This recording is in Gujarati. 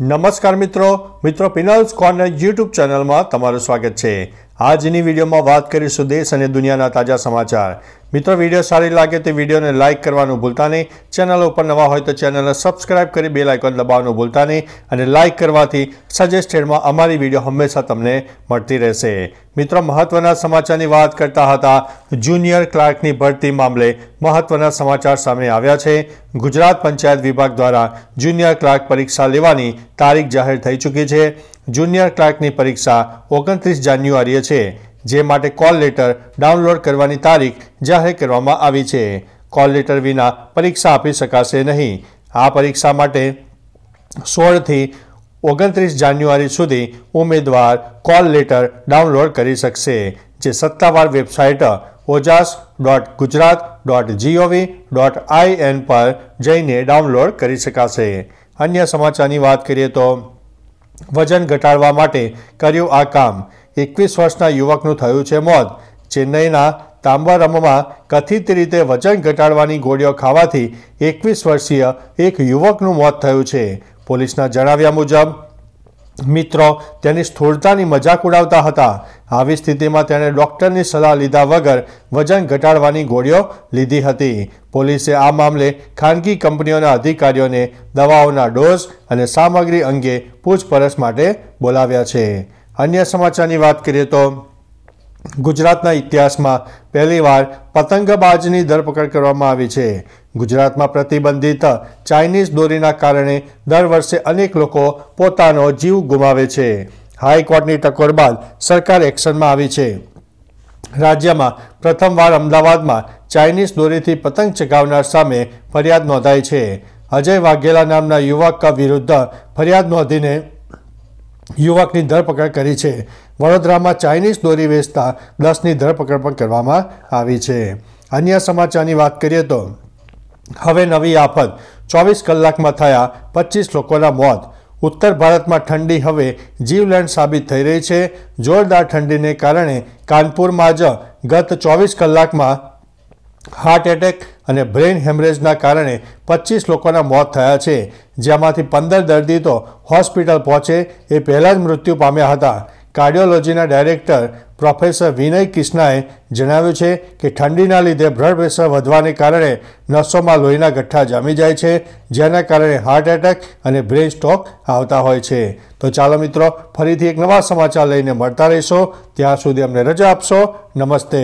નમસ્કાર મિત્રો મિત્રો પિનલ્સ કોર્નર યુટ્યુબ ચેનલમાં તમારું સ્વાગત છે આજની વિડીયોમાં વાત કરીશું દેશ અને દુનિયાના તાજા સમાચાર મિત્રો વિડીયો સારી લાગે તે વિડીયોને લાઇક કરવાનું ભૂલતા નહીં ચેનલ ઉપર નવા હોય તો ચેનલને સબસ્ક્રાઇબ કરી બે આઇકોન દબાવવાનું ભૂલતા નહીં અને લાઇક કરવાથી સજેસ્ટેડમાં અમારી વિડીયો હંમેશા તમને મળતી રહેશે મિત્રો મહત્વના સમાચારની વાત કરતા હતા જુનિયર ક્લાર્કની ભરતી મામલે મહત્વના સમાચાર સામે આવ્યા છે ગુજરાત પંચાયત વિભાગ દ્વારા જુનિયર ક્લાર્ક પરીક્ષા લેવાની તારીખ જાહેર થઈ ચૂકી છે જુનિયર ક્લાર્કની પરીક્ષા ઓગણત્રીસ જાન્યુઆરીએ છે જે માટે કોલ લેટર ડાઉનલોડ કરવાની તારીખ જાહેર કરવામાં આવી છે કોલ લેટર વિના પરીક્ષા આપી શકાશે નહીં આ પરીક્ષા માટે સોળથી ઓગણત્રીસ જાન્યુઆરી સુધી ઉમેદવાર કોલ લેટર ડાઉનલોડ કરી શકશે જે સત્તાવાર website Ojas dot Gujarat dot G O V dot I N પર જઈને ડાઉનલોડ કરી શકાશે અન્ય સમાચારની વાત કરીએ તો વજન ઘટાડવા માટે કર્યું આ કામ એકવીસ વર્ષના યુવકનું થયું છે મોત ચેન્નઈના તાંબરમમાં કથિત રીતે વજન ઘટાડવાની ગોળીઓ ખાવાથી એકવીસ વર્ષીય એક યુવકનું મોત થયું છે પોલીસના જણાવ્યા મુજબ મિત્રો તેની સ્થૂળતાની મજાક ઉડાવતા હતા આવી સ્થિતિમાં તેણે ડૉક્ટરની સલાહ લીધા વગર વજન ઘટાડવાની ગોળીઓ લીધી હતી પોલીસે આ મામલે ખાનગી કંપનીઓના અધિકારીઓને દવાઓના ડોઝ અને સામગ્રી અંગે પૂછપરછ માટે બોલાવ્યા છે અન્ય સમાચારની વાત કરીએ તો ગુજરાતના ઇતિહાસમાં પહેલીવાર પતંગબાજની ધરપકડ કરવામાં આવી છે ગુજરાતમાં પ્રતિબંધિત ચાઇનીઝ દોરીના કારણે દર વર્ષે અનેક લોકો પોતાનો જીવ ગુમાવે છે હાઈકોર્ટની ટકોર બાદ સરકાર એક્શનમાં આવી છે રાજ્યમાં પ્રથમવાર અમદાવાદમાં ચાઇનીઝ દોરીથી પતંગ ચગાવનાર સામે ફરિયાદ નોંધાઈ છે અજય વાઘેલા નામના યુવક વિરુદ્ધ ફરિયાદ નોંધીને યુવકની ધરપકડ કરી છે વડોદરામાં ચાઇનીઝ દોરી વેચતા દસની ધરપકડ પણ કરવામાં આવી છે અન્ય સમાચારની વાત કરીએ તો હવે નવી આફત ચોવીસ કલાકમાં થયા પચીસ લોકોના મોત ઉત્તર ભારતમાં ઠંડી હવે જીવલેણ સાબિત થઈ રહી છે જોરદાર ઠંડીને કારણે કાનપુરમાં જ ગત ચોવીસ કલાકમાં હાર્ટ એટેક અને બ્રેઇન હેમરેજના કારણે પચીસ લોકોના મોત થયા છે જેમાંથી પંદર દર્દી તો હોસ્પિટલ પહોંચે એ પહેલાં જ મૃત્યુ પામ્યા હતા કાર્ડિયોલોજીના ડાયરેક્ટર પ્રોફેસર વિનય કિષ્નાએ જણાવ્યું છે કે ઠંડીના લીધે બ્લડ પ્રેશર વધવાને કારણે નસોમાં લોહીના ગઠ્ઠા જામી જાય છે જેના કારણે હાર્ટ એટેક અને બ્રેન સ્ટ્રોક આવતા હોય છે તો ચાલો મિત્રો ફરીથી એક નવા સમાચાર લઈને મળતા રહેશો ત્યાં સુધી અમને રજા આપશો નમસ્તે